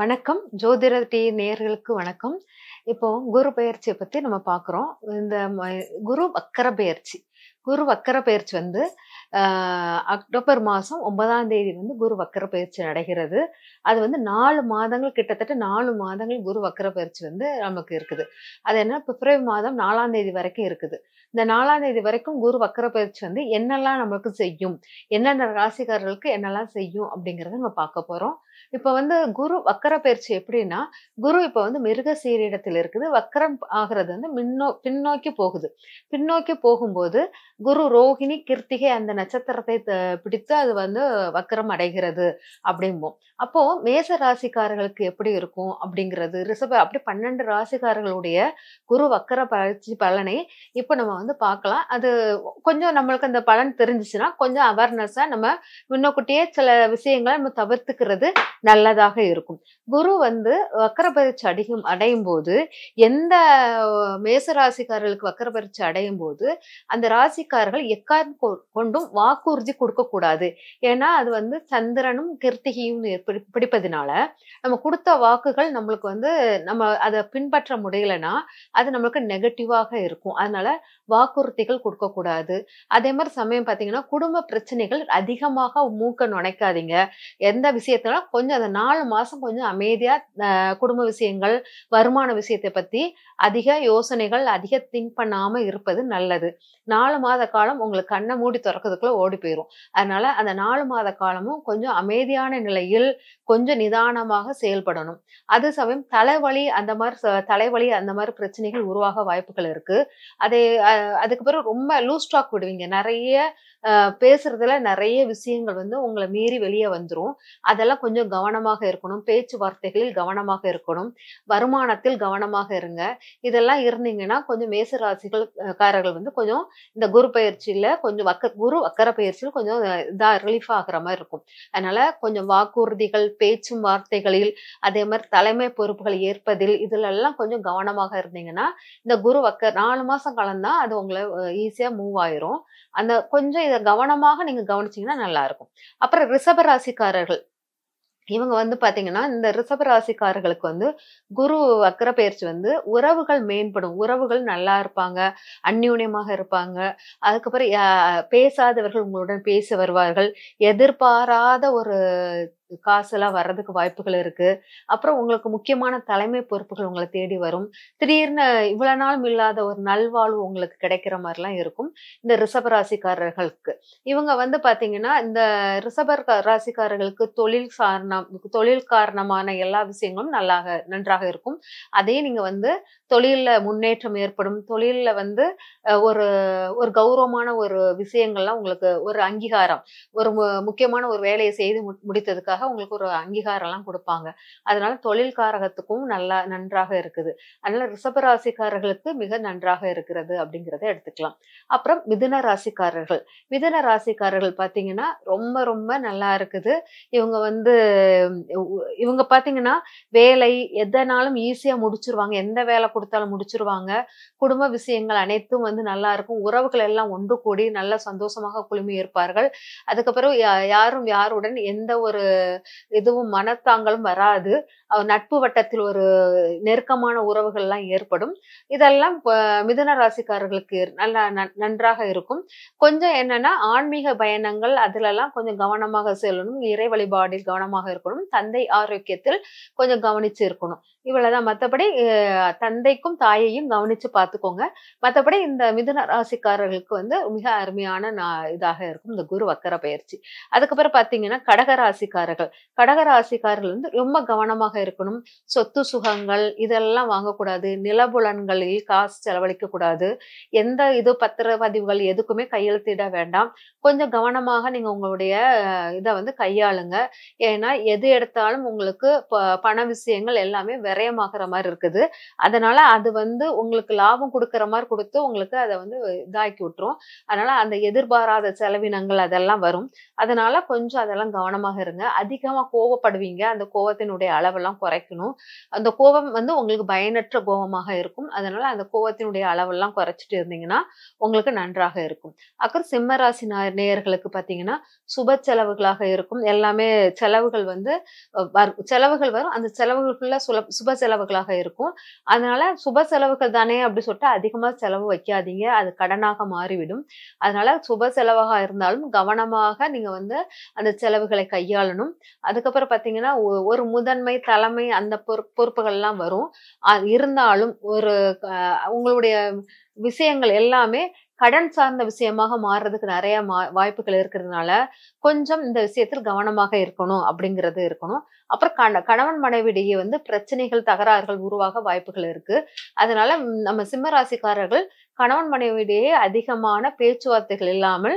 வணக்கம் ஜோதிட டி நேர்களுக்கு வணக்கம் இப்போ குரு பயிற்சியை பற்றி நம்ம பார்க்குறோம் இந்த குரு வக்கர பயிற்சி குரு வக்கர பயிற்சி வந்து அக்டோபர் மாதம் ஒன்பதாம் தேதி வந்து குரு வக்கர பயிற்சி நடைகிறது அது வந்து நாலு மாதங்கள் கிட்டத்தட்ட நாலு மாதங்கள் குரு வக்கர பயிற்சி வந்து நமக்கு இருக்குது அது என்ன பிப்ரவரி மாதம் நாலாம் தேதி வரைக்கும் இருக்குது இந்த நாலாம் தேதி வரைக்கும் குரு வக்கர பயிற்சி வந்து என்னெல்லாம் நம்மளுக்கு செய்யும் என்னென்ன ராசிக்காரர்களுக்கு என்னெல்லாம் செய்யும் அப்படிங்கிறத நம்ம பார்க்க போகிறோம் இப்ப வந்து குரு வக்கர பயிற்சி எப்படின்னா குரு இப்ப வந்து மிருக சீரிடத்தில் இருக்குது வக்கரம் ஆகிறது வந்து மின்னோ பின்னோக்கி போகுது பின்னோக்கி போகும்போது குரு ரோஹிணி கிருத்திகை அந்த நட்சத்திரத்தை பிடித்து அது வந்து வக்கரம் அடைகிறது அப்படிம்போம் அப்போ மேச ராசிக்காரர்களுக்கு எப்படி இருக்கும் அப்படிங்கிறது ரிசப அப்படி பன்னெண்டு ராசிக்காரர்களுடைய குரு வக்கர பயிற்சி பலனை இப்போ நம்ம வந்து பார்க்கலாம் அது கொஞ்சம் நம்மளுக்கு அந்த பலன் தெரிஞ்சிச்சுன்னா கொஞ்சம் அவேர்னஸாக நம்ம முன்னக்கூட்டியே சில விஷயங்களை நம்ம தவிர்த்துக்கிறது நல்லதாக இருக்கும் குரு வந்து வக்கரபரிச்சு அடையும் அடையும் போது எந்த மேசராசிக்காரர்களுக்கு வக்கரபரிச்சு அடையும் போது அந்த ராசிக்காரர்கள் எக்காரணம் கொண்டும் வாக்குறுதி கொடுக்கக்கூடாது ஏன்னா அது வந்து சந்திரனும் கிருத்திகையும் பிடிப்பதுனால நம்ம கொடுத்த வாக்குகள் நம்மளுக்கு வந்து நம்ம அதை பின்பற்ற முடியலன்னா அது நம்மளுக்கு நெகட்டிவாக இருக்கும் அதனால வாக்குறுதிகள் கொடுக்கக்கூடாது அதே மாதிரி சமயம் பார்த்தீங்கன்னா குடும்ப பிரச்சனைகள் அதிகமாக மூக்க நுழைக்காதீங்க எந்த விஷயத்தினாலும் கொஞ்சம் அந்த நாலு மாதம் கொஞ்சம் அமைதியாக குடும்ப விஷயங்கள் வருமான விஷயத்தை பற்றி அதிக யோசனைகள் அதிக திங்க் பண்ணாமல் இருப்பது நல்லது நாலு மாத காலம் உங்களுக்கு கண்ணை மூடி திறக்கிறதுக்குள்ளே ஓடி போயிடும் அதனால் அந்த நாலு மாத காலமும் கொஞ்சம் அமைதியான நிலையில் கொஞ்சம் நிதானமாக செயல்படணும் அது சமயம் தலைவலி அந்த மாதிரி தலைவலி அந்த மாதிரி பிரச்சனைகள் உருவாக வாய்ப்புகள் இருக்குது அதை அதுக்கு பிறகு ரொம்ப லூஸ் ஸ்டாக் விடுவீங்க நிறைய பேசுறதுல நிறைய விஷயங்கள் வந்து உங்களை மீறி வெளியே வந்துடும் அதெல்லாம் கொஞ்சம் விஷயத்தில் கவனமாக இருக்கணும் பேச்சுவார்த்தைகளில் கவனமாக இருக்கணும் வருமானத்தில் கவனமாக இருங்க இதெல்லாம் இருந்தீங்கன்னா கொஞ்சம் மேசராசிகள் காரர்கள் வந்து கொஞ்சம் இந்த குரு பயிற்சியில் கொஞ்சம் வக்க குரு வக்கர பயிற்சியில் கொஞ்சம் இதாக ரிலீஃப் ஆகிற மாதிரி இருக்கும் அதனால கொஞ்சம் வாக்குறுதிகள் பேச்சும் வார்த்தைகளில் அதே மாதிரி தலைமை பொறுப்புகள் ஏற்பதில் இதிலெல்லாம் கொஞ்சம் கவனமாக இருந்தீங்கன்னா இந்த குரு வக்க நாலு மாதம் கலந்தால் அது உங்களை ஈஸியாக மூவ் ஆயிரும் அந்த கொஞ்சம் இதை கவனமாக நீங்கள் கவனிச்சிங்கன்னா நல்லாயிருக்கும் அப்புறம் ரிஷபராசிக்காரர்கள் இவங்க வந்து பாத்தீங்கன்னா இந்த ரிஷபராசிக்காரர்களுக்கு வந்து குரு வக்கர பயிற்சி வந்து உறவுகள் மேம்படும் உறவுகள் நல்லா இருப்பாங்க அந்யூன்யமாக இருப்பாங்க அதுக்கப்புறம் பேசாதவர்கள் உங்களுடன் பேசி வருவார்கள் எதிர்பாராத ஒரு காசெல்லாம் வர்றதுக்கு வாய்ப்புகள் இருக்கு அப்புறம் உங்களுக்கு முக்கியமான தலைமை பொறுப்புகள் உங்களை தேடி வரும் திடீர்னு இவ்வளவு நாளும் இல்லாத ஒரு நல்வாழ்வு உங்களுக்கு கிடைக்கிற மாதிரிலாம் இருக்கும் இந்த ரிஷப ராசிக்காரர்களுக்கு இவங்க வந்து பாத்தீங்கன்னா இந்த ரிஷப ராசிக்காரர்களுக்கு தொழில் காரணம் தொழில் காரணமான எல்லா விஷயங்களும் நல்லாக நன்றாக இருக்கும் அதே நீங்க வந்து தொழிலில் முன்னேற்றம் ஏற்படும் தொழிலில் வந்து ஒரு ஒரு கௌரவமான ஒரு விஷயங்கள்லாம் உங்களுக்கு ஒரு அங்கீகாரம் ஒரு முக்கியமான ஒரு வேலையை செய்து முடித்ததுக்காக இருக்கிறதுக்காக உங்களுக்கு ஒரு அங்கீகாரம்லாம் கொடுப்பாங்க அதனால தொழில்காரகத்துக்கும் நல்லா நன்றாக இருக்குது அதனால ராசிக்காரர்களுக்கு மிக நன்றாக இருக்கிறது அப்படிங்கிறத எடுத்துக்கலாம் அப்புறம் மிதுன ராசிக்காரர்கள் மிதுன ராசிக்காரர்கள் பார்த்தீங்கன்னா ரொம்ப ரொம்ப நல்லா இருக்குது இவங்க வந்து இவங்க பார்த்தீங்கன்னா வேலை எதனாலும் ஈஸியாக முடிச்சிருவாங்க எந்த வேலை கொடுத்தாலும் முடிச்சிருவாங்க குடும்ப விஷயங்கள் அனைத்தும் வந்து நல்லா இருக்கும் உறவுகள் எல்லாம் ஒன்று கூடி நல்லா சந்தோஷமாக குழுமி இருப்பார்கள் அதுக்கப்புறம் யாரும் யாருடன் எந்த ஒரு எதுவும் மனத்தாங்களும் வராது நட்பு வட்டத்தில் ஒரு நெருக்கமான உறவுகள்லாம் ஏற்படும் இதெல்லாம் மிதுன ராசிக்காரர்களுக்கு நல்லா நன்றாக இருக்கும் கொஞ்சம் என்னன்னா ஆன்மீக பயணங்கள் அதிலெல்லாம் கொஞ்சம் கவனமாக செல்லணும் இறை வழிபாடில் கவனமாக இருக்கணும் தந்தை ஆரோக்கியத்தில் கொஞ்சம் கவனிச்சு இருக்கணும் இவ்வளவுதான் மற்றபடி தந்தைக்கும் தாயையும் கவனிச்சு பார்த்துக்கோங்க மற்றபடி இந்த மிதுன ராசிக்காரர்களுக்கு வந்து மிக அருமையான இதாக இருக்கும் இந்த குரு வக்கர பயிற்சி அதுக்கப்புறம் பார்த்தீங்கன்னா கடக ராசிக்காரர்கள் இருக்கிறார்கள் கடகராசிக்காரர்கள் வந்து ரொம்ப கவனமாக இருக்கணும் சொத்து சுகங்கள் இதெல்லாம் வாங்கக்கூடாது நிலபுலன்களில் காசு செலவழிக்க கூடாது எந்த இது பத்திர பதிவுகள் எதுக்குமே கையெழுத்திட வேண்டாம் கொஞ்சம் கவனமாக நீங்க உங்களுடைய இதை வந்து கையாளுங்க ஏன்னா எது எடுத்தாலும் உங்களுக்கு பண விஷயங்கள் எல்லாமே விரயமாகற மாதிரி இருக்குது அதனால அது வந்து உங்களுக்கு லாபம் கொடுக்குற மாதிரி கொடுத்து உங்களுக்கு அதை வந்து இதாக்கி விட்டுரும் அதனால அந்த எதிர்பாராத செலவினங்கள் அதெல்லாம் வரும் அதனால கொஞ்சம் அதெல்லாம் கவனமாக இருங்க அதிகமாக கோவப்படுவீங்க அந்த கோவத்தினுடைய அளவெல்லாம் குறைக்கணும் அந்த கோவம் வந்து உங்களுக்கு பயனற்ற கோபமாக இருக்கும் அதனால அந்த கோவத்தினுடைய அளவெல்லாம் குறைச்சிட்டு இருந்தீங்கன்னா உங்களுக்கு நன்றாக இருக்கும் அப்புறம் சிம்மராசி நேயர்களுக்கு பார்த்தீங்கன்னா சுப செலவுகளாக இருக்கும் எல்லாமே செலவுகள் வந்து செலவுகள் வரும் அந்த செலவுகளுக்குள்ள சுல சுப செலவுகளாக இருக்கும் அதனால சுப செலவுகள் தானே அப்படி சொல்லிட்டு அதிகமாக செலவு வைக்காதீங்க அது கடனாக மாறிவிடும் அதனால சுப செலவாக இருந்தாலும் கவனமாக நீங்க வந்து அந்த செலவுகளை கையாளணும் அதுக்கப்புறம் பார்த்தீங்கன்னா ஒரு முதன்மை தலைமை அந்த பொறுப்புகள்லாம் வரும் இருந்தாலும் ஒரு உங்களுடைய விஷயங்கள் எல்லாமே கடன் சார்ந்த விஷயமாக மாறுறதுக்கு நிறைய மா வாய்ப்புகள் இருக்கிறதுனால கொஞ்சம் இந்த விஷயத்தில் கவனமாக இருக்கணும் அப்படிங்கிறது இருக்கணும் அப்புறம் கண கணவன் மனைவிடையே வந்து பிரச்சனைகள் தகராறுகள் உருவாக வாய்ப்புகள் இருக்கு அதனால நம்ம சிம்மராசிக்காரர்கள் கணவன் மனைவிடையே அதிகமான பேச்சுவார்த்தைகள் இல்லாமல்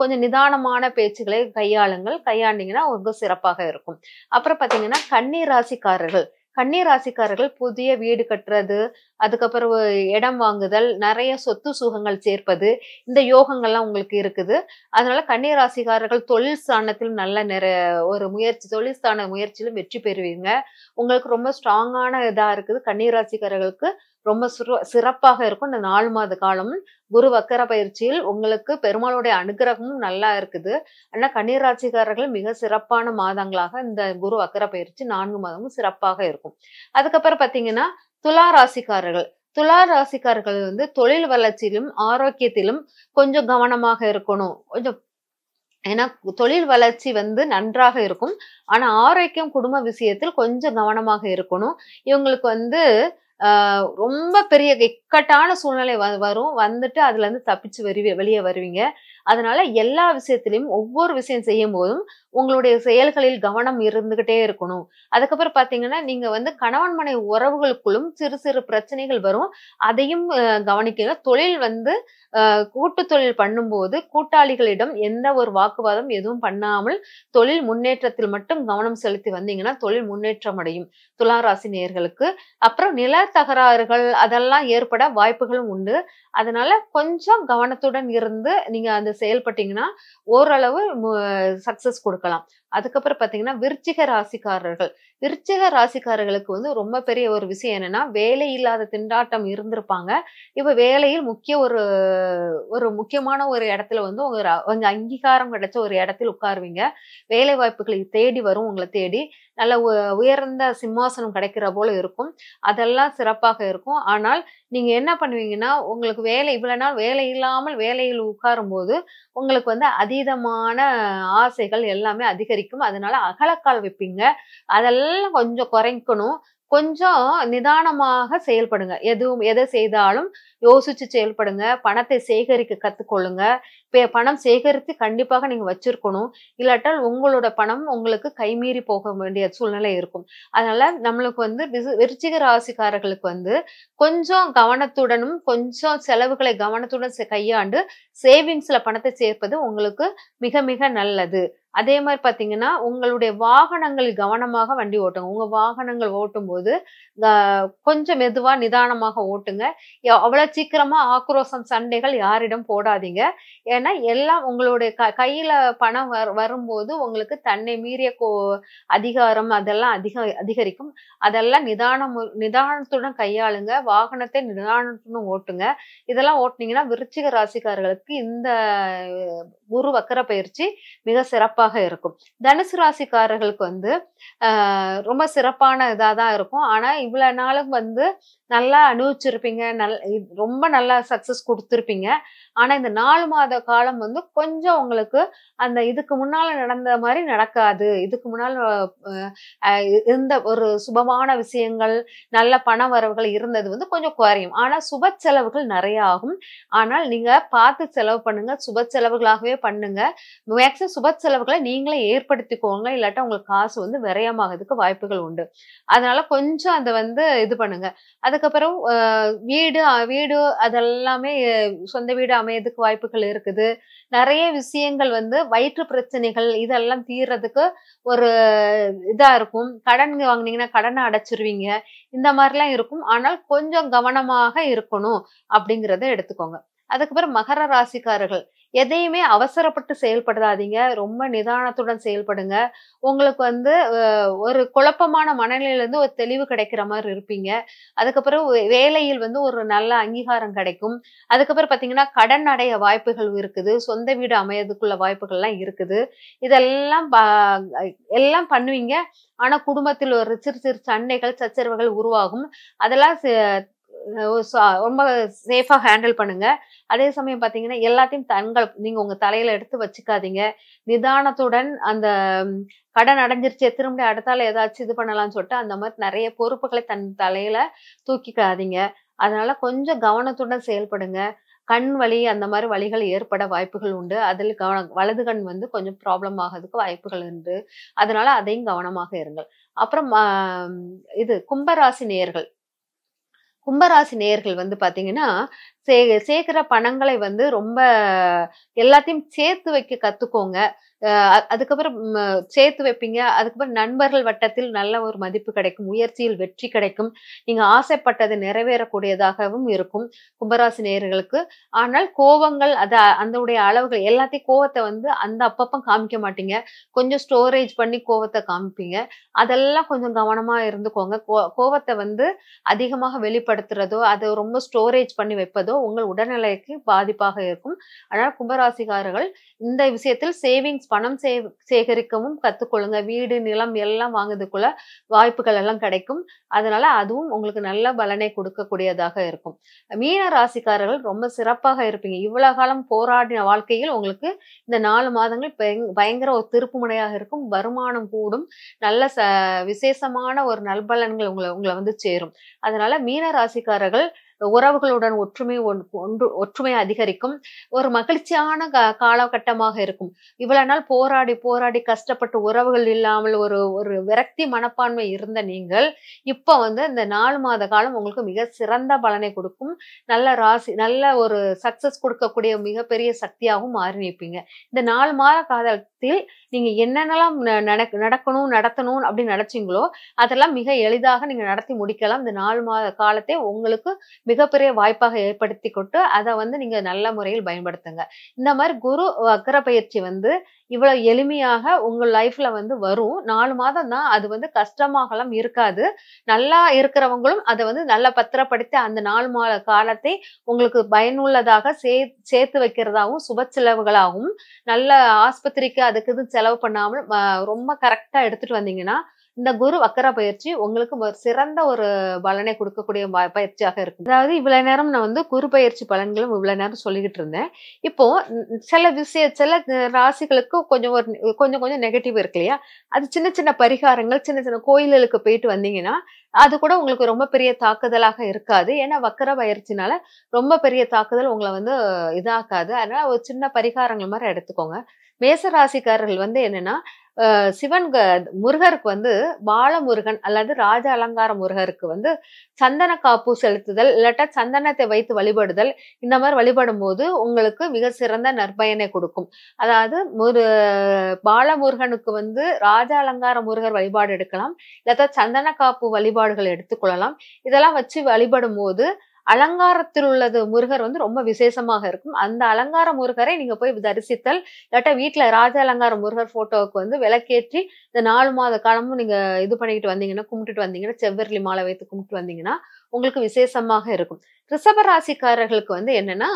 கொஞ்சம் நிதானமான பேச்சுகளை கையாளுங்கள் கையாண்டிங்கன்னா ரொம்ப சிறப்பாக இருக்கும் அப்புறம் பார்த்தீங்கன்னா கன்னி ராசிக்காரர்கள் கன்னி ராசிக்காரர்கள் புதிய வீடு கட்டுறது அதுக்கப்புறம் இடம் வாங்குதல் நிறைய சொத்து சுகங்கள் சேர்ப்பது இந்த யோகங்கள்லாம் உங்களுக்கு இருக்குது அதனால கன்னி ராசிக்காரர்கள் தொழில் ஸ்தானத்திலும் நல்ல நிற ஒரு முயற்சி தொழில் ஸ்தான முயற்சியிலும் வெற்றி பெறுவீங்க உங்களுக்கு ரொம்ப ஸ்ட்ராங்கான இதாக இருக்குது கன்னி ராசிக்காரர்களுக்கு ரொம்ப சுரு சிறப்பாக இருக்கும் இந்த நாலு மாத காலம் குரு வக்கர பயிற்சியில் உங்களுக்கு பெருமாளுடைய அனுகிரகமும் நல்லா இருக்குது ஆனால் கண்ணீராட்சிக்காரர்கள் மிக சிறப்பான மாதங்களாக இந்த குரு வக்கர பயிற்சி நான்கு மாதமும் சிறப்பாக இருக்கும் அதுக்கப்புறம் பார்த்தீங்கன்னா துலா ராசிக்காரர்கள் துலா ராசிக்காரர்கள் வந்து தொழில் வளர்ச்சியிலும் ஆரோக்கியத்திலும் கொஞ்சம் கவனமாக இருக்கணும் கொஞ்சம் ஏன்னா தொழில் வளர்ச்சி வந்து நன்றாக இருக்கும் ஆனா ஆரோக்கியம் குடும்ப விஷயத்தில் கொஞ்சம் கவனமாக இருக்கணும் இவங்களுக்கு வந்து ரொம்ப பெரிய இக்கட்டான சூழ்நிலை வரும் வந்துட்டு அதுல இருந்து தப்பிச்சு வருவி வெளியே வருவீங்க அதனால எல்லா விஷயத்திலையும் ஒவ்வொரு விஷயம் செய்யும் போதும் உங்களுடைய செயல்களில் கவனம் இருந்துகிட்டே இருக்கணும் அதுக்கப்புறம் பாத்தீங்கன்னா நீங்க வந்து கணவன் மனை உறவுகளுக்குள்ளும் சிறு சிறு பிரச்சனைகள் வரும் அதையும் கவனிக்க தொழில் வந்து கூட்டு தொழில் பண்ணும்போது கூட்டாளிகளிடம் எந்த ஒரு வாக்குவாதம் எதுவும் பண்ணாமல் தொழில் முன்னேற்றத்தில் மட்டும் கவனம் செலுத்தி வந்தீங்கன்னா தொழில் முன்னேற்றம் அடையும் துளாராசி நேர்களுக்கு அப்புறம் நில தகராறுகள் அதெல்லாம் ஏற்பட வாய்ப்புகளும் உண்டு அதனால கொஞ்சம் கவனத்துடன் இருந்து நீங்க அந்த செயல்பட்டீங்கன்னா ஓரளவு சக்சஸ் கொடுக்கலாம் அதுக்கப்புறம் பார்த்தீங்கன்னா விருச்சிக ராசிக்காரர்கள் விருச்சிக ராசிக்காரர்களுக்கு வந்து ரொம்ப பெரிய ஒரு விஷயம் என்னன்னா வேலை இல்லாத திண்டாட்டம் இருந்திருப்பாங்க இப்போ வேலையில் முக்கிய ஒரு ஒரு முக்கியமான ஒரு இடத்துல வந்து உங்க அங்கீகாரம் கிடைச்ச ஒரு இடத்தில் உட்காருவீங்க வேலை வாய்ப்புகளை தேடி வரும் உங்களை தேடி நல்ல உயர்ந்த சிம்மாசனம் கிடைக்கிற போல இருக்கும் அதெல்லாம் சிறப்பாக இருக்கும் ஆனால் நீங்கள் என்ன பண்ணுவீங்கன்னா உங்களுக்கு வேலை இவ்வளோ நாள் வேலை இல்லாமல் வேலையில் உட்காரும் போது உங்களுக்கு வந்து அதீதமான ஆசைகள் எல்லாமே அதிகரிக்கும் அதனால அகலக்கால் வைப்பீங்க அதெல்லாம் கொஞ்சம் குறைக்கணும் கொஞ்சம் நிதானமாக செயல்படுங்க எதுவும் எதை செய்தாலும் யோசிச்சு செயல்படுங்க பணத்தை சேகரிக்க இப்போ பணம் சேகரித்து கண்டிப்பாக நீங்கள் வச்சிருக்கணும் இல்லாட்டால் உங்களோட பணம் உங்களுக்கு கைமீறி போக வேண்டிய சூழ்நிலை இருக்கும் அதனால நம்மளுக்கு வந்து விருச்சிக ராசிக்காரர்களுக்கு வந்து கொஞ்சம் கவனத்துடனும் கொஞ்சம் செலவுகளை கவனத்துடன் கையாண்டு சேவிங்ஸில் பணத்தை சேர்ப்பது உங்களுக்கு மிக மிக நல்லது அதே மாதிரி பார்த்தீங்கன்னா உங்களுடைய வாகனங்கள் கவனமாக வண்டி ஓட்டுங்க உங்கள் வாகனங்கள் ஓட்டும்போது கொஞ்சம் மெதுவாக நிதானமாக ஓட்டுங்க அவ்வளோ சீக்கிரமாக ஆக்ரோஷம் சண்டைகள் யாரிடம் போடாதீங்க ஏன்னா எல்லாம் உங்களுடைய க கையில் பணம் வ வரும்போது உங்களுக்கு தன்னை மீறிய கோ அதிகாரம் அதெல்லாம் அதிக அதிகரிக்கும் அதெல்லாம் நிதானம் நிதானத்துடன் கையாளுங்க வாகனத்தை நிதானத்துடன் ஓட்டுங்க இதெல்லாம் ஓட்டினீங்கன்னா விருச்சிக ராசிக்காரர்களுக்கு இந்த குரு வக்கர பயிற்சி மிக சிறப்பாக இருக்கும் தனுசு ராசிக்காரர்களுக்கு வந்து ரொம்ப சிறப்பான இதாக தான் இருக்கும் ஆனால் இவ்வளோ நாளும் வந்து நல்லா அனுபவிச்சிருப்பீங்க நல் ரொம்ப நல்லா சக்ஸஸ் கொடுத்துருப்பீங்க ஆனால் இந்த நாலு மாத காலம் வந்து கொஞ்சம் உங்களுக்கு அந்த இதுக்கு முன்னால் நடந்த மாதிரி நடக்காது இதுக்கு முன்னால் இருந்த ஒரு சுபமான விஷயங்கள் நல்ல பண வரவுகள் இருந்தது வந்து கொஞ்சம் குறையும் ஆனால் சுப செலவுகள் நிறைய ஆகும் ஆனால் நீங்கள் பார்த்து செலவு பண்ணுங்கள் சுப செலவுகளாகவே பண்ணுங்க மேக்ஸிமம் சுப செலவுகளை நீங்களே ஏற்படுத்திக்கோங்க இல்லாட்டா உங்களுக்கு காசு வந்து விரயமாகிறதுக்கு வாய்ப்புகள் உண்டு அதனால கொஞ்சம் அதை வந்து இது பண்ணுங்க அதுக்கப்புறம் வீடு வீடு அதெல்லாமே சொந்த வீடு அமையறதுக்கு வாய்ப்புகள் இருக்குது நிறைய விஷயங்கள் வந்து வயிற்று பிரச்சனைகள் இதெல்லாம் தீர்றதுக்கு ஒரு இதா இருக்கும் கடன் வாங்கினீங்கன்னா கடனை அடைச்சிருவீங்க இந்த மாதிரிலாம் இருக்கும் ஆனால் கொஞ்சம் கவனமாக இருக்கணும் அப்படிங்கிறத எடுத்துக்கோங்க அதுக்கப்புறம் மகர ராசிக்காரர்கள் எதையுமே அவசரப்பட்டு செயல்படுறாதீங்க ரொம்ப நிதானத்துடன் செயல்படுங்க உங்களுக்கு வந்து ஒரு குழப்பமான மனநிலையிலேருந்து ஒரு தெளிவு கிடைக்கிற மாதிரி இருப்பீங்க அதுக்கப்புறம் வேலையில் வந்து ஒரு நல்ல அங்கீகாரம் கிடைக்கும் அதுக்கப்புறம் பார்த்தீங்கன்னா கடன் அடைய வாய்ப்புகள் இருக்குது சொந்த வீடு அமையதுக்குள்ள வாய்ப்புகள்லாம் இருக்குது இதெல்லாம் எல்லாம் பண்ணுவீங்க ஆனால் குடும்பத்தில் ஒரு சிறு சிறு சண்டைகள் சச்சரவுகள் உருவாகும் அதெல்லாம் ரொம்ப சேஃபாக ஹேண்டில் பண்ணுங்க அதே சமயம் பார்த்தீங்கன்னா எல்லாத்தையும் தங்கள் நீங்கள் உங்கள் தலையில் எடுத்து வச்சுக்காதீங்க நிதானத்துடன் அந்த கடன் அடைஞ்சிருச்சு திரும்ப அடுத்தால ஏதாச்சும் இது பண்ணலாம்னு சொல்லிட்டு அந்த மாதிரி நிறைய பொறுப்புகளை தன் தலையில் தூக்கிக்காதீங்க அதனால கொஞ்சம் கவனத்துடன் செயல்படுங்க கண் வலி அந்த மாதிரி வழிகள் ஏற்பட வாய்ப்புகள் உண்டு அதில் கவனம் வலது கண் வந்து கொஞ்சம் ப்ராப்ளம் ஆகிறதுக்கு வாய்ப்புகள் உண்டு அதனால அதையும் கவனமாக இருங்கள் அப்புறம் இது கும்பராசி நேர்கள் கும்பராசி நேயர்கள் வந்து பார்த்தீங்கன்னா சே சேர்க்குற பணங்களை வந்து ரொம்ப எல்லாத்தையும் சேர்த்து வைக்க கற்றுக்கோங்க அதுக்கப்புறம் சேர்த்து வைப்பீங்க அதுக்கப்புறம் நண்பர்கள் வட்டத்தில் நல்ல ஒரு மதிப்பு கிடைக்கும் முயற்சியில் வெற்றி கிடைக்கும் நீங்க ஆசைப்பட்டது நிறைவேறக்கூடியதாகவும் இருக்கும் கும்பராசி நேயர்களுக்கு ஆனால் கோபங்கள் அத உடைய அளவுகள் எல்லாத்தையும் கோவத்தை வந்து அந்த அப்பப்போ காமிக்க மாட்டீங்க கொஞ்சம் ஸ்டோரேஜ் பண்ணி கோவத்தை காமிப்பீங்க அதெல்லாம் கொஞ்சம் கவனமா இருந்துக்கோங்க கோவத்தை வந்து அதிகமாக வெளிப்படுத்துறதோ அதை ரொம்ப ஸ்டோரேஜ் பண்ணி வைப்பதோ உங்கள் உடல்நிலைக்கு பாதிப்பாக இருக்கும் ஆனால் கும்பராசிக்காரர்கள் இந்த விஷயத்தில் சேவிங்ஸ் பணம் சே சேகரிக்கவும் கற்றுக்கொள்ளுங்க வீடு நிலம் எல்லாம் வாங்குறதுக்குள்ள வாய்ப்புகள் எல்லாம் கிடைக்கும் அதனால அதுவும் உங்களுக்கு நல்ல பலனை கொடுக்கக்கூடியதாக இருக்கும் மீன ராசிக்காரர்கள் ரொம்ப சிறப்பாக இருப்பீங்க இவ்வளவு காலம் போராடின வாழ்க்கையில் உங்களுக்கு இந்த நாலு மாதங்கள் பயங்கர ஒரு திருப்புமுனையாக இருக்கும் வருமானம் கூடும் நல்ல ச விசேஷமான ஒரு நல்பலன்கள் உங்களை உங்களை வந்து சேரும் அதனால மீன ராசிக்காரர்கள் உறவுகளுடன் ஒற்றுமை ஒன்று ஒற்றுமை அதிகரிக்கும் ஒரு மகிழ்ச்சியான காலகட்டமாக இருக்கும் இவ்வளவு நாள் போராடி போராடி கஷ்டப்பட்டு உறவுகள் இல்லாமல் ஒரு ஒரு விரக்தி மனப்பான்மை இருந்த நீங்கள் இப்ப வந்து இந்த நாலு மாத காலம் உங்களுக்கு மிக சிறந்த பலனை கொடுக்கும் நல்ல ராசி நல்ல ஒரு சக்சஸ் கொடுக்கக்கூடிய மிகப்பெரிய சக்தியாகவும் மாறி நிற்பீங்க இந்த நாலு மாத காலத்தில் நீங்க என்னென்னலாம் நடக்கணும் நடத்தணும் அப்படின்னு நினைச்சீங்களோ அதெல்லாம் மிக எளிதாக நீங்க நடத்தி முடிக்கலாம் இந்த நாலு மாத காலத்தை உங்களுக்கு மிகப்பெரிய வாய்ப்பாக ஏற்படுத்தி கொண்டு அதை வந்து நீங்க நல்ல முறையில் பயன்படுத்துங்க இந்த மாதிரி குரு வக்கர பயிற்சி வந்து இவ்வளவு எளிமையாக உங்க லைஃப்ல வந்து வரும் நாலு மாதம் தான் அது வந்து கஷ்டமாகலாம் இருக்காது நல்லா இருக்கிறவங்களும் அதை வந்து நல்லா பத்திரப்படுத்தி அந்த நாலு மாத காலத்தை உங்களுக்கு பயனுள்ளதாக சே சேர்த்து வைக்கிறதாகவும் சுப செலவுகளாகவும் நல்ல ஆஸ்பத்திரிக்கு அதுக்கு இது செலவு பண்ணாமல் ரொம்ப கரெக்டா எடுத்துட்டு வந்தீங்கன்னா இந்த குரு வக்கர பயிற்சி உங்களுக்கு ஒரு சிறந்த ஒரு பலனை கொடுக்கக்கூடிய பயிற்சியாக இருக்கும் அதாவது இவ்வளவு நேரம் நான் வந்து குரு பயிற்சி பலன்களும் இவ்வளவு நேரம் சொல்லிக்கிட்டு இருந்தேன் இப்போ சில விஷய சில ராசிகளுக்கு கொஞ்சம் ஒரு கொஞ்சம் கொஞ்சம் நெகட்டிவ் இருக்கு இல்லையா அது சின்ன சின்ன பரிகாரங்கள் சின்ன சின்ன கோயில்களுக்கு போயிட்டு வந்தீங்கன்னா அது கூட உங்களுக்கு ரொம்ப பெரிய தாக்குதலாக இருக்காது ஏன்னா வக்கர பயிற்சினால ரொம்ப பெரிய தாக்குதல் உங்களை வந்து இதாக்காது அதனால ஒரு சின்ன பரிகாரங்கள் மாதிரி எடுத்துக்கோங்க மேச ராசிக்காரர்கள் வந்து என்னன்னா சிவன் முருகருக்கு வந்து வாழ முருகன் அல்லது ராஜ அலங்கார முருகருக்கு வந்து சந்தன காப்பு செலுத்துதல் இல்லாட்டா சந்தனத்தை வைத்து வழிபடுதல் இந்த மாதிரி வழிபடும் போது உங்களுக்கு மிக சிறந்த நற்பயனை கொடுக்கும் அதாவது முரு பால முருகனுக்கு வந்து ராஜ அலங்கார முருகர் வழிபாடு எடுக்கலாம் இல்லாத சந்தன காப்பு வழிபாடுகள் எடுத்துக்கொள்ளலாம் இதெல்லாம் வச்சு வழிபடும் போது அலங்காரத்தில் உள்ளது முருகர் வந்து ரொம்ப விசேஷமாக இருக்கும் அந்த அலங்கார முருகரை நீங்க போய் தரிசித்தல் இல்லாட்டா வீட்டுல ராஜ அலங்கார முருகர் போட்டோவுக்கு வந்து விளக்கேற்றி இந்த நாலு மாத காலமும் நீங்க இது பண்ணிக்கிட்டு வந்தீங்கன்னா கும்பிட்டுட்டு வந்தீங்கன்னா செவ்வரலி மாலை வைத்து கும்பிட்டு வந்தீங்கன்னா உங்களுக்கு விசேஷமாக இருக்கும் ரிஷபராசிக்காரர்களுக்கு வந்து என்னன்னா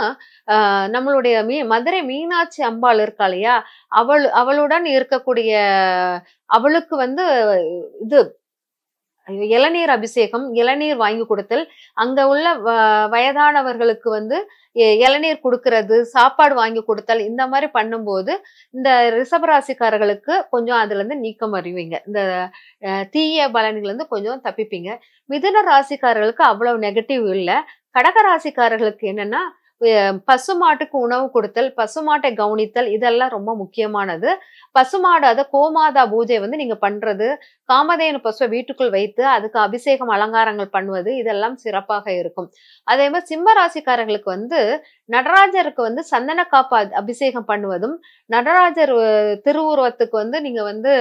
நம்மளுடைய மீ மதுரை மீனாட்சி அம்பாள் இருக்கா இல்லையா அவள் அவளுடன் இருக்கக்கூடிய அவளுக்கு வந்து இது இளநீர் அபிஷேகம் இளநீர் வாங்கி கொடுத்தல் அங்க உள்ள வயதானவர்களுக்கு வந்து இளநீர் கொடுக்கறது சாப்பாடு வாங்கி கொடுத்தல் இந்த மாதிரி பண்ணும்போது இந்த ரிஷபராசிக்காரர்களுக்கு கொஞ்சம் அதுல இருந்து நீக்கம் அறிவிங்க இந்த தீய பலன்கள் கொஞ்சம் தப்பிப்பீங்க மிதுன ராசிக்காரர்களுக்கு அவ்வளவு நெகட்டிவ் இல்லை கடக ராசிக்காரர்களுக்கு என்னன்னா பசுமாட்டுக்கு உணவு கொடுத்தல் பசுமாட்டை கவனித்தல் இதெல்லாம் ரொம்ப முக்கியமானது பசுமாடு அதை கோமாதா பூஜை வந்து நீங்க பண்றது காமதேனு பசுவை வீட்டுக்குள் வைத்து அதுக்கு அபிஷேகம் அலங்காரங்கள் பண்ணுவது இதெல்லாம் சிறப்பாக இருக்கும் அதே மாதிரி சிம்ம ராசிக்காரர்களுக்கு வந்து நடராஜருக்கு வந்து சந்தன காப்பு அபிஷேகம் பண்ணுவதும் நடராஜர் திருவுருவத்துக்கு வந்து நீங்க வந்து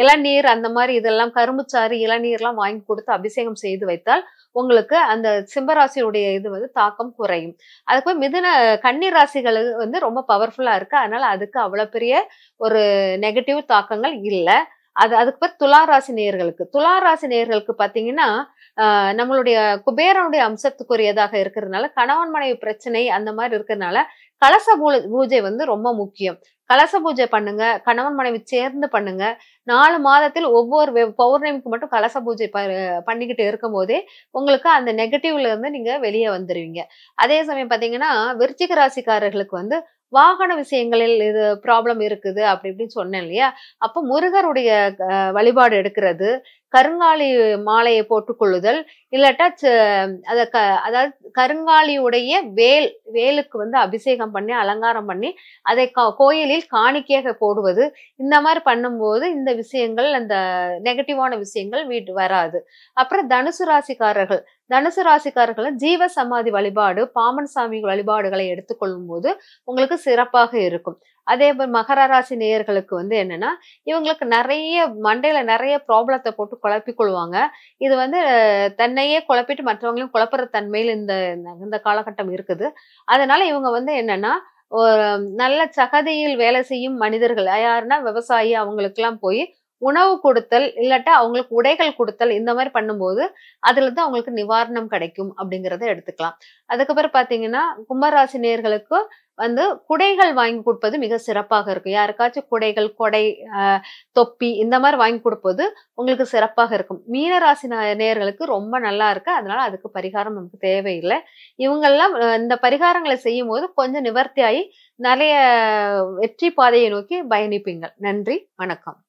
இளநீர் அந்த மாதிரி இதெல்லாம் கரும்புச்சாறு இளநீர்லாம் வாங்கி கொடுத்து அபிஷேகம் செய்து வைத்தால் உங்களுக்கு அந்த சிம்பராசியுடைய இது வந்து தாக்கம் குறையும் குறையும் அது போய் மிதுன கண்ணீர் ராசிகள் வந்து ரொம்ப பவர்ஃபுல்லா இருக்கு அதனால அதுக்கு அவ்வளவு பெரிய ஒரு நெகட்டிவ் தாக்கங்கள் இல்லை அது அதுக்கு பிறகு துலா ராசி நேர்களுக்கு துலா ராசி நேர்களுக்கு பாத்தீங்கன்னா நம்மளுடைய குபேரனுடைய அம்சத்துக்குரியதாக இருக்கிறதுனால கணவன் மனைவி பிரச்சனை அந்த மாதிரி இருக்கிறதுனால கலச பூஜை வந்து ரொம்ப முக்கியம் கலச பூஜை பண்ணுங்க கணவன் மனைவி சேர்ந்து பண்ணுங்க நாலு மாதத்தில் ஒவ்வொரு பௌர்ணமிக்கு மட்டும் கலச பூஜை பண்ணிக்கிட்டு இருக்கும் போதே உங்களுக்கு அந்த நெகட்டிவ்ல இருந்து நீங்க வெளியே வந்துருவீங்க அதே சமயம் பாத்தீங்கன்னா விருச்சிக ராசிக்காரர்களுக்கு வந்து வாகன விஷயங்களில் இது ப்ராப்ளம் இருக்குது அப்படி இப்படின்னு சொன்னேன் இல்லையா அப்போ முருகருடைய வழிபாடு எடுக்கிறது கருங்காலி மாலையை போட்டுக்கொள்ளுதல் இல்லாட்டா அதை க அதாவது கருங்காலியுடைய வேல் வேலுக்கு வந்து அபிஷேகம் பண்ணி அலங்காரம் பண்ணி அதை கோயிலில் காணிக்கையாக போடுவது இந்த மாதிரி பண்ணும்போது இந்த விஷயங்கள் அந்த நெகட்டிவான விஷயங்கள் வீட்டு வராது அப்புறம் தனுசு ராசிக்காரர்கள் தனுசு ராசிக்காரர்கள் ஜீவ சமாதி வழிபாடு பாமன் சாமி வழிபாடுகளை எடுத்துக்கொள்ளும் போது உங்களுக்கு சிறப்பாக இருக்கும் அதே மாதிரி மகர ராசி நேயர்களுக்கு வந்து என்னன்னா இவங்களுக்கு நிறைய மண்டையில நிறைய ப்ராப்ளத்தை போட்டு குழப்பி கொள்வாங்க இது வந்து தன்னையே குழப்பிட்டு மற்றவங்களையும் குழப்புற தன்மையில் இந்த இந்த காலகட்டம் இருக்குது அதனால இவங்க வந்து என்னன்னா ஒரு நல்ல சகதியில் வேலை செய்யும் மனிதர்கள் யாருன்னா விவசாயி அவங்களுக்கெல்லாம் போய் உணவு கொடுத்தல் இல்லாட்டா அவங்களுக்கு உடைகள் கொடுத்தல் இந்த மாதிரி பண்ணும்போது அதுல இருந்து அவங்களுக்கு நிவாரணம் கிடைக்கும் அப்படிங்கிறத எடுத்துக்கலாம் அதுக்கப்புறம் பாத்தீங்கன்னா கும்பராசி நேர்களுக்கு வந்து குடைகள் வாங்கி கொடுப்பது மிக சிறப்பாக இருக்கும் யாருக்காச்சும் குடைகள் கொடை தொப்பி இந்த மாதிரி வாங்கி கொடுப்பது உங்களுக்கு சிறப்பாக இருக்கும் மீனராசி நேர்களுக்கு ரொம்ப நல்லா இருக்கு அதனால அதுக்கு பரிகாரம் நமக்கு தேவையில்லை இவங்கெல்லாம் இந்த பரிகாரங்களை செய்யும் போது கொஞ்சம் நிவர்த்தியாகி நிறைய வெற்றி பாதையை நோக்கி பயணிப்பீங்கள் நன்றி வணக்கம்